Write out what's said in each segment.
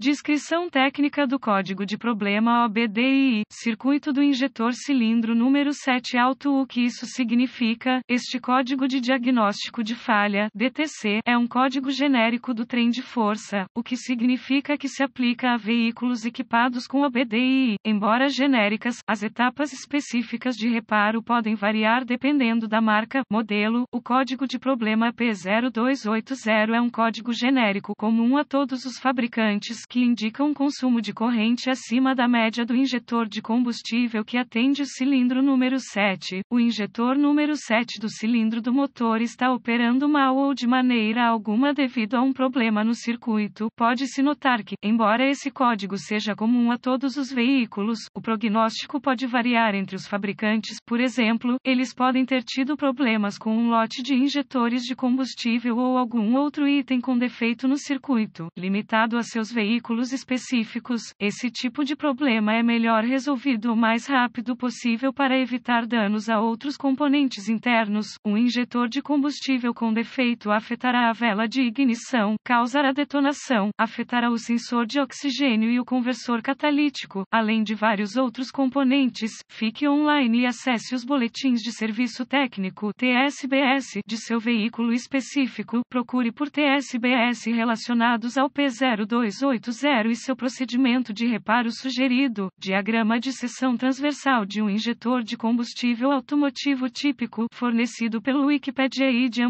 Descrição técnica do código de problema OBDII, circuito do injetor cilindro número 7 alto O que isso significa? Este código de diagnóstico de falha, DTC, é um código genérico do trem de força, o que significa que se aplica a veículos equipados com OBDII. Embora genéricas, as etapas específicas de reparo podem variar dependendo da marca, modelo. O código de problema P0280 é um código genérico comum a todos os fabricantes que indica um consumo de corrente acima da média do injetor de combustível que atende o cilindro número 7. O injetor número 7 do cilindro do motor está operando mal ou de maneira alguma devido a um problema no circuito. Pode-se notar que, embora esse código seja comum a todos os veículos, o prognóstico pode variar entre os fabricantes. Por exemplo, eles podem ter tido problemas com um lote de injetores de combustível ou algum outro item com defeito no circuito, limitado a seus veículos veículos específicos, esse tipo de problema é melhor resolvido o mais rápido possível para evitar danos a outros componentes internos. Um injetor de combustível com defeito afetará a vela de ignição, causará detonação, afetará o sensor de oxigênio e o conversor catalítico, além de vários outros componentes. Fique online e acesse os boletins de serviço técnico TSBS de seu veículo específico. Procure por TSBS relacionados ao P028 2.0 e seu procedimento de reparo sugerido, diagrama de seção transversal de um injetor de combustível automotivo típico, fornecido pelo Wikipedia e de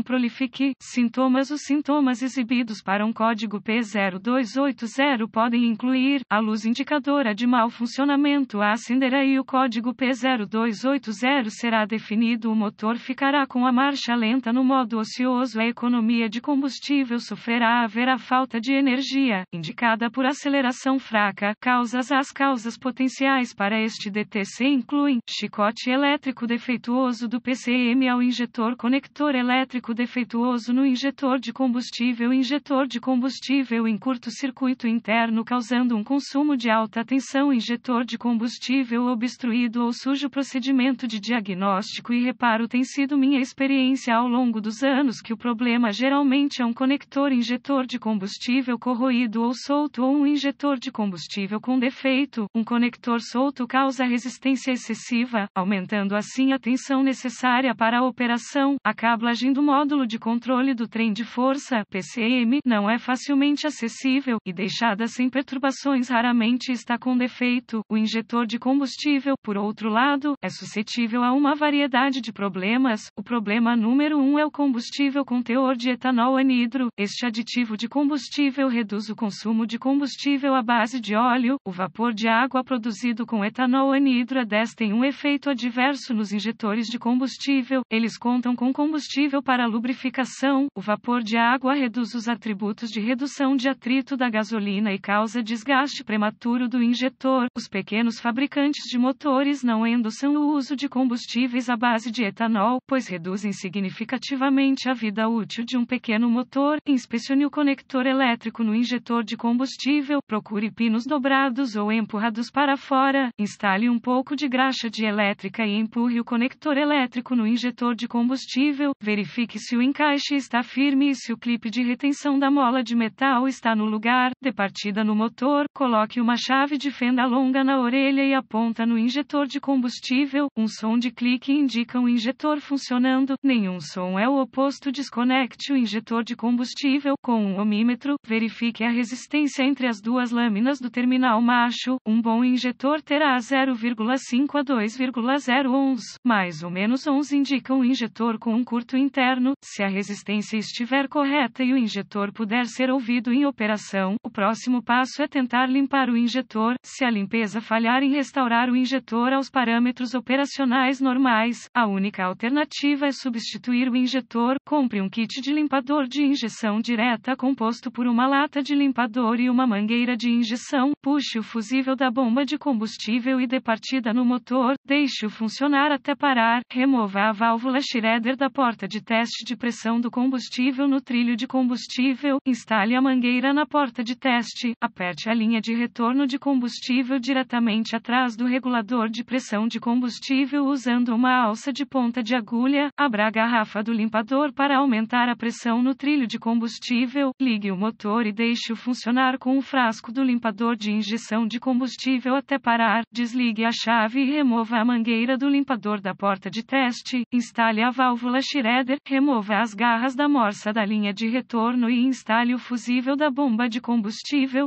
sintomas Os sintomas exibidos para um código P0280 podem incluir, a luz indicadora de mau funcionamento a acenderá e o código P0280 será definido o motor ficará com a marcha lenta no modo ocioso a economia de combustível sofrerá haverá falta de energia, indicada causada por aceleração fraca. Causas As causas potenciais para este DTC incluem chicote elétrico defeituoso do PCM ao injetor conector elétrico defeituoso no injetor de combustível injetor de combustível em curto-circuito interno causando um consumo de alta tensão injetor de combustível obstruído ou sujo procedimento de diagnóstico e reparo tem sido minha experiência ao longo dos anos que o problema geralmente é um conector injetor de combustível corroído ou solto ou um injetor de combustível com defeito, um conector solto causa resistência excessiva, aumentando assim a tensão necessária para a operação, a cablagem do módulo de controle do trem de força, PCM, não é facilmente acessível, e deixada sem perturbações raramente está com defeito, o injetor de combustível, por outro lado, é suscetível a uma variedade de problemas, o problema número 1 um é o combustível com teor de etanol anidro, este aditivo de combustível reduz o consumo de combustível à base de óleo, o vapor de água produzido com etanol anidro-10 tem um efeito adverso nos injetores de combustível, eles contam com combustível para lubrificação, o vapor de água reduz os atributos de redução de atrito da gasolina e causa desgaste prematuro do injetor, os pequenos fabricantes de motores não endossam o uso de combustíveis à base de etanol, pois reduzem significativamente a vida útil de um pequeno motor, inspecione o conector elétrico no injetor de combustível combustível, procure pinos dobrados ou empurrados para fora, instale um pouco de graxa de elétrica e empurre o conector elétrico no injetor de combustível, verifique se o encaixe está firme e se o clipe de retenção da mola de metal está no lugar, dê partida no motor, coloque uma chave de fenda longa na orelha e aponta no injetor de combustível, um som de clique indica um injetor funcionando, nenhum som é o oposto, desconecte o injetor de combustível com um ohmímetro, verifique a resistência distância entre as duas lâminas do terminal macho, um bom injetor terá 0,5 a 2,0 ohms, mais ou menos ohms indica um injetor com um curto interno, se a resistência estiver correta e o injetor puder ser ouvido em operação, o próximo passo é tentar limpar o injetor, se a limpeza falhar em restaurar o injetor aos parâmetros operacionais normais, a única alternativa é substituir o injetor, compre um kit de limpador de injeção direta composto por uma lata de limpador e uma mangueira de injeção, puxe o fusível da bomba de combustível e dê partida no motor, deixe-o funcionar até parar, remova a válvula Schroeder da porta de teste de pressão do combustível no trilho de combustível, instale a mangueira na porta de teste, aperte a linha de retorno de combustível diretamente atrás do regulador de pressão de combustível usando uma alça de ponta de agulha, abra a garrafa do limpador para aumentar a pressão no trilho de combustível, ligue o motor e deixe-o funcionar com o frasco do limpador de injeção de combustível até parar, desligue a chave e remova a mangueira do limpador da porta de teste, instale a válvula Schroeder, remova as garras da morsa da linha de retorno e instale o fusível da bomba de combustível,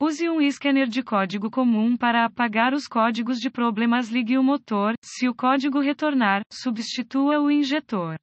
Use um scanner de código comum para apagar os códigos de problemas. Ligue o motor, se o código retornar, substitua o injetor.